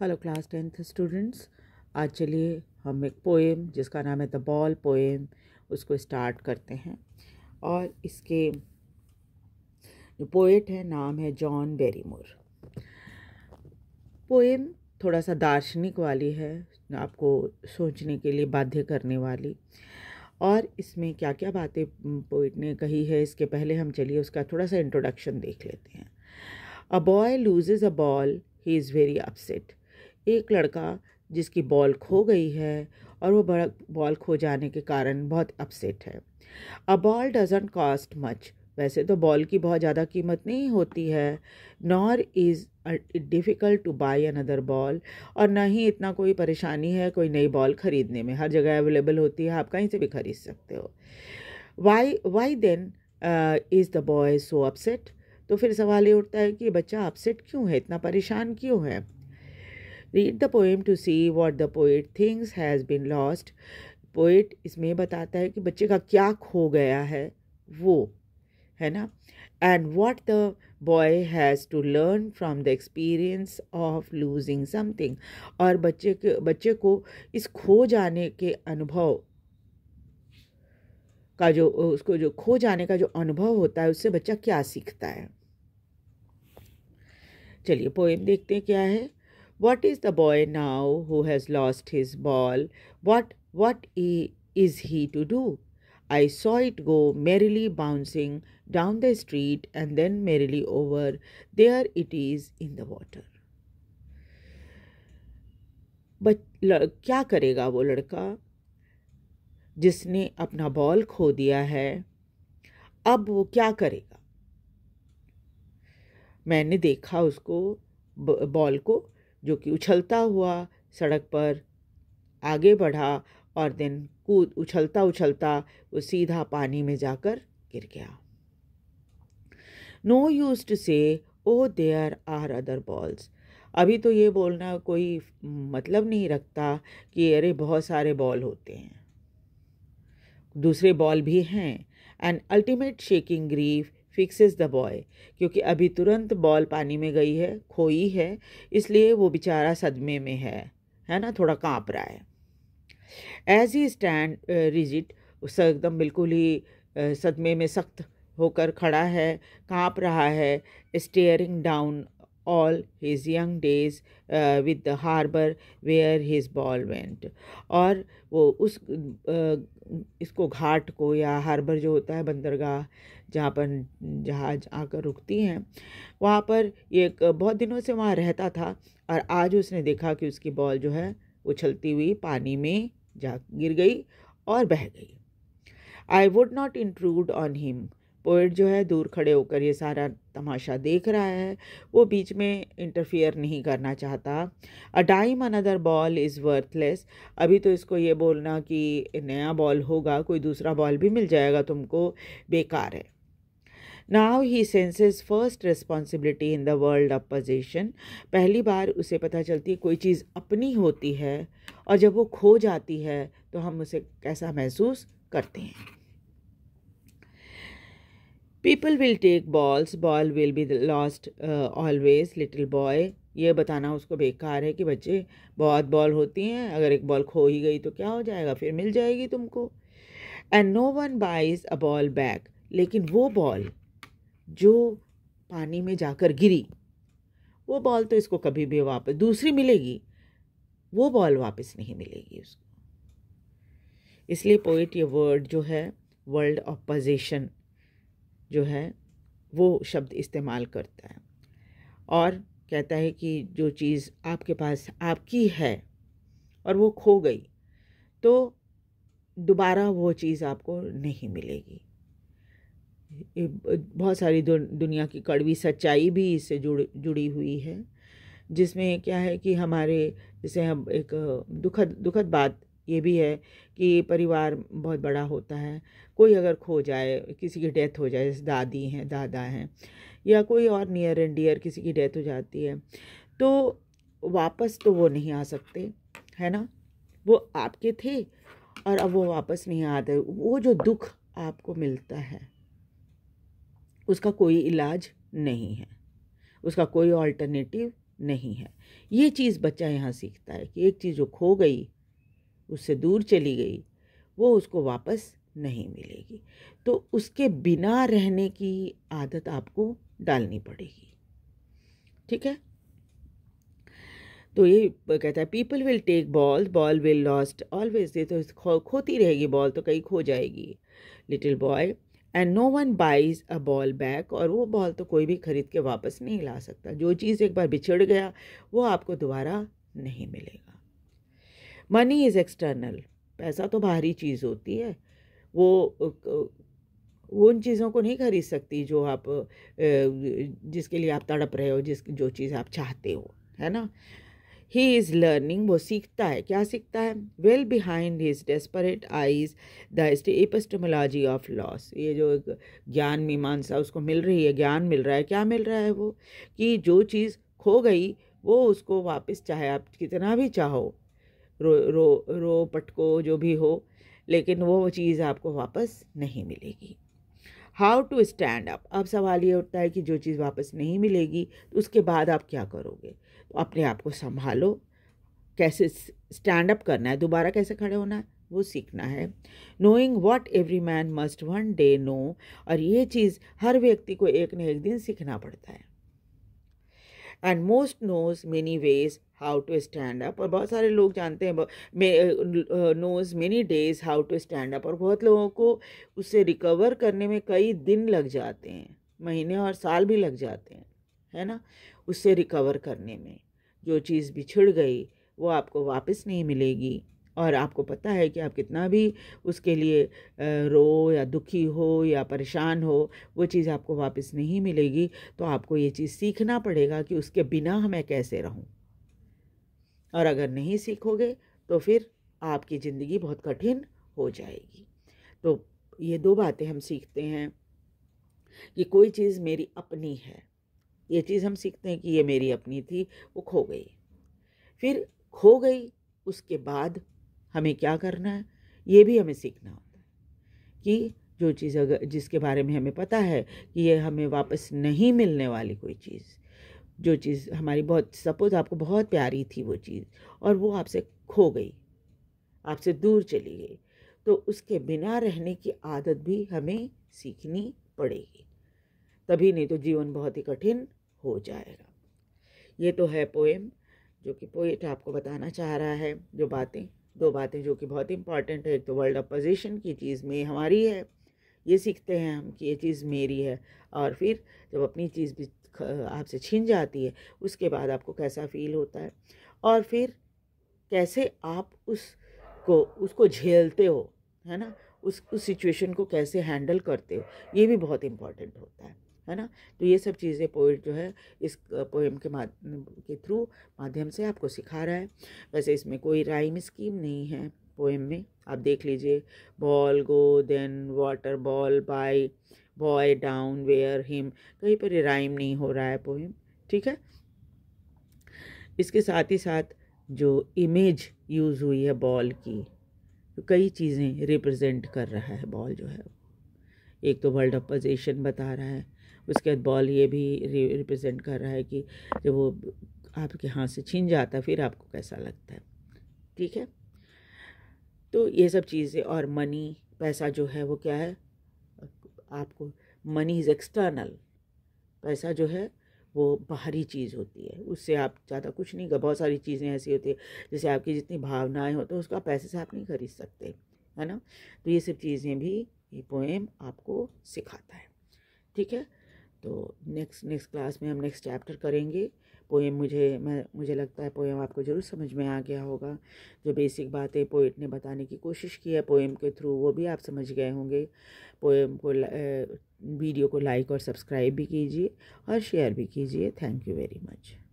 Hello class tenth students आज चलिए हम एक पोएम जिसका नाम है द बॉल पोएम उसको स्टार्ट करते हैं और इसके जो पोएट है नाम है जॉन बेरीमोर पोएम थोड़ा सा दार्शनिक वाली है आपको सोचने के लिए बाध्य करने वाली और इसमें क्या क्या बातें पोइट ने कही है इसके पहले हम चलिए उसका थोड़ा सा इंट्रोडक्शन देख लेते हैं a boy loses a ball he is very upset एक लड़का जिसकी बॉल खो गई है और वो बड़ा बॉल खो जाने के कारण बहुत अपसेट है a ball doesn't cost much वैसे तो बॉल की बहुत ज़्यादा कीमत नहीं होती है nor is it difficult to buy another ball और ना ही इतना कोई परेशानी है कोई नई बॉल ख़रीदने में हर जगह अवेलेबल होती है आप कहीं से भी ख़रीद सकते हो why why then is the boy so upset तो फिर सवाल ये उठता है कि बच्चा अपसेट क्यों है इतना परेशान क्यों है read the poem to see what the poet thinks has been lost poet इसमें बताता है कि बच्चे का क्या खो गया है वो है ना and what the boy has to learn from the experience of losing something और बच्चे के बच्चे को इस खो जाने के अनुभव का जो उसको जो खो जाने का जो अनुभव होता है उससे बच्चा क्या सीखता है चलिए पोएम देखते हैं क्या है What is the boy now who has lost his ball? What, what he, is he to do? I saw it go merrily bouncing down the street and then merrily over. There it is in the water. But क्या करेगा वो लड़का जिसने अपना ball खो दिया है अब वो क्या करेगा मैंने देखा उसको बॉल को जो कि उछलता हुआ सड़क पर आगे बढ़ा और दिन कूद उछलता उछलता वो सीधा पानी में जाकर गिर गया no use to say O there are other balls अभी तो ये बोलना कोई मतलब नहीं रखता कि अरे बहुत सारे बॉल होते हैं दूसरे बॉल भी हैं and ultimate shaking grief fixes the boy क्योंकि अभी तुरंत बॉल पानी में गई है खोई है इसलिए वो बेचारा सदमे में है है ना थोड़ा काँप रहा है एज ही स्टैंड रिजिट उस एकदम बिल्कुल ही uh, सदमे में सख्त होकर खड़ा है काँप रहा है staring down all his young days uh, with the harbor where his ball went और वो उस uh, इसको घाट को या हार्बर जो होता है बंदरगाह जहाँ पर जहाज आकर रुकती हैं वहाँ पर एक बहुत दिनों से वहाँ रहता था और आज उसने देखा कि उसकी बॉल जो है उछलती हुई पानी में जा गिर गई और बह गई I would not intrude on him poet जो है दूर खड़े होकर ये सारा तमाशा देख रहा है वो बीच में इंटरफियर नहीं करना चाहता a dime another ball is worthless अभी तो इसको ये बोलना कि नया बॉल होगा कोई दूसरा बॉल भी मिल जाएगा तुमको बेकार है now he senses first responsibility in the world opposition position पहली बार उसे पता चलती है कोई चीज़ अपनी होती है और जब वो खो जाती है तो हम उसे कैसा महसूस करते हैं people will take balls ball will be lost always little boy ये बताना उसको बेकार है कि बच्चे बहुत बॉल होती हैं अगर एक बॉल खो ही गई तो क्या हो जाएगा फिर मिल जाएगी तुमको and no one buys a ball back लेकिन वो बॉल जो पानी में जाकर गिरी वो बॉल तो इसको कभी भी वापस दूसरी मिलेगी वो बॉल वापस नहीं मिलेगी उसको इसलिए पोइट ये वर्ड जो है वर्ल्ड ऑफ पोजिशन जो है वो शब्द इस्तेमाल करता है और कहता है कि जो चीज़ आपके पास आपकी है और वो खो गई तो दोबारा वो चीज़ आपको नहीं मिलेगी बहुत सारी दुनिया की कड़वी सच्चाई भी इससे जुड़ जुड़ी हुई है जिसमें क्या है कि हमारे जैसे हम एक दुखद दुखद बात ये भी है कि परिवार बहुत बड़ा होता है कोई अगर खो जाए किसी की डेथ हो जाए जैसे दादी हैं दादा हैं या कोई और नियर एंड डियर किसी की डेथ हो जाती है तो वापस तो वो नहीं आ सकते है ना वो आपके थे और अब वो वापस नहीं आते वो जो दुख आपको मिलता है उसका कोई इलाज नहीं है उसका कोई ऑल्टरनेटिव नहीं है ये चीज़ बच्चा यहाँ सीखता है कि एक चीज़ जो खो गई उससे दूर चली गई वो उसको वापस नहीं मिलेगी तो उसके बिना रहने की आदत आपको डालनी पड़ेगी ठीक है तो ये कहता है people will take ball ball will lost always दे तो खो, खोती रहेगी बॉल तो कहीं खो जाएगी little boy and no one buys a ball back और वो बॉल तो कोई भी खरीद के वापस नहीं ला सकता जो चीज़ एक बार बिछड़ गया वो आपको दोबारा नहीं मिलेगा मनी इज़ एक्सटर्नल पैसा तो बाहरी चीज़ होती है वो वो उन चीज़ों को नहीं खरीद सकती जो आप जिसके लिए आप तड़प रहे हो जिस जो चीज़ आप चाहते हो है ना ही इज़ लर्निंग वो सीखता है क्या सीखता है well behind his desperate eyes the epistemology of loss ये जो एक ज्ञान मीमांसा उसको मिल रही है ज्ञान मिल रहा है क्या मिल रहा है वो कि जो चीज़ खो गई वो उसको वापस चाहे आप कितना भी चाहो रो रो रो पटको जो भी हो लेकिन वो चीज़ आपको वापस नहीं मिलेगी हाउ टू स्टैंड अप अब सवाल ये उठता है कि जो चीज़ वापस नहीं मिलेगी तो उसके बाद आप क्या करोगे तो अपने आप को संभालो कैसे स्टैंड अप करना है दोबारा कैसे खड़े होना है वो सीखना है knowing what every man must one day know और ये चीज़ हर व्यक्ति को एक न एक दिन सीखना पड़ता है and most knows many ways how to stand up और बहुत सारे लोग जानते हैं knows many days how to stand up और बहुत लोगों को उससे रिकवर करने में कई दिन लग जाते हैं महीने और साल भी लग जाते हैं है ना उससे रिकवर करने में जो चीज़ बिछड़ गई वो आपको वापस नहीं मिलेगी और आपको पता है कि आप कितना भी उसके लिए रो या दुखी हो या परेशान हो वो चीज़ आपको वापस नहीं मिलेगी तो आपको ये चीज़ सीखना पड़ेगा कि उसके बिना मैं कैसे रहूँ और अगर नहीं सीखोगे तो फिर आपकी ज़िंदगी बहुत कठिन हो जाएगी तो ये दो बातें हम सीखते हैं कि कोई चीज़ मेरी अपनी है ये चीज़ हम सीखते हैं कि ये मेरी अपनी थी वो खो गई फिर खो गई उसके बाद हमें क्या करना है ये भी हमें सीखना होता है कि जो चीज़ अगर जिसके बारे में हमें पता है कि ये हमें वापस नहीं मिलने वाली कोई चीज़ जो चीज़ हमारी बहुत सपोज़ आपको बहुत प्यारी थी वो चीज़ और वो आपसे खो गई आपसे दूर चली गई तो उसके बिना रहने की आदत भी हमें सीखनी पड़ेगी तभी नहीं तो जीवन बहुत ही कठिन हो जाएगा ये तो है पोएम जो कि पोइट आपको बताना चाह रहा है जो बातें दो बातें जो कि बहुत इंपॉर्टेंट है एक तो वर्ल्ड अपोजिशन की चीज़ में हमारी है ये सीखते हैं हम कि ये चीज़ मेरी है और फिर जब अपनी चीज़ भी आपसे छीन जाती है उसके बाद आपको कैसा फील होता है और फिर कैसे आप उसको उसको झेलते हो है ना उस उस सिचुएशन को कैसे हैंडल करते हो ये भी बहुत इम्पॉर्टेंट होता है है ना तो ये सब चीज़ें पोइट जो है इस पोएम के माध्यम के थ्रू माध्यम से आपको सिखा रहा है वैसे इसमें कोई राइम स्कीम नहीं है पोएम में आप देख लीजिए ball go then water ball by boy down where him कहीं पर राइम नहीं हो रहा है पोइम ठीक है इसके साथ ही साथ जो इमेज यूज़ हुई है बॉल की तो कई चीज़ें रिप्रेजेंट कर रहा है बॉल जो है एक तो वर्ल्ड ऑफ पोजिशन बता रहा है उसके बाद बॉल ये भी रिप्रेजेंट कर रहा है कि जब वो आपके हाथ से छिन जाता है फिर आपको कैसा लगता है ठीक है तो ये सब चीज़ें और मनी पैसा जो है वो क्या है आपको मनी इज़ एक्सटर्नल पैसा जो है वो बाहरी चीज़ होती है उससे आप ज़्यादा कुछ नहीं कर बहुत सारी चीज़ें ऐसी होती है जैसे आपकी जितनी भावनाएं हो तो उसका पैसे से आप नहीं खरीद सकते है ना तो ये सब चीज़ें भी ये पोएम आपको सिखाता है ठीक है तो नेक्स्ट नेक्स्ट क्लास में हम नेक्स्ट चैप्टर करेंगे पोएम मुझे मैं मुझे लगता है पोएम आपको ज़रूर समझ में आ गया होगा जो बेसिक बातें पोइट ने बताने की कोशिश की है पोएम के थ्रू वो भी आप समझ गए होंगे पोएम को वीडियो को लाइक और सब्सक्राइब भी कीजिए और शेयर भी कीजिए थैंक यू वेरी मच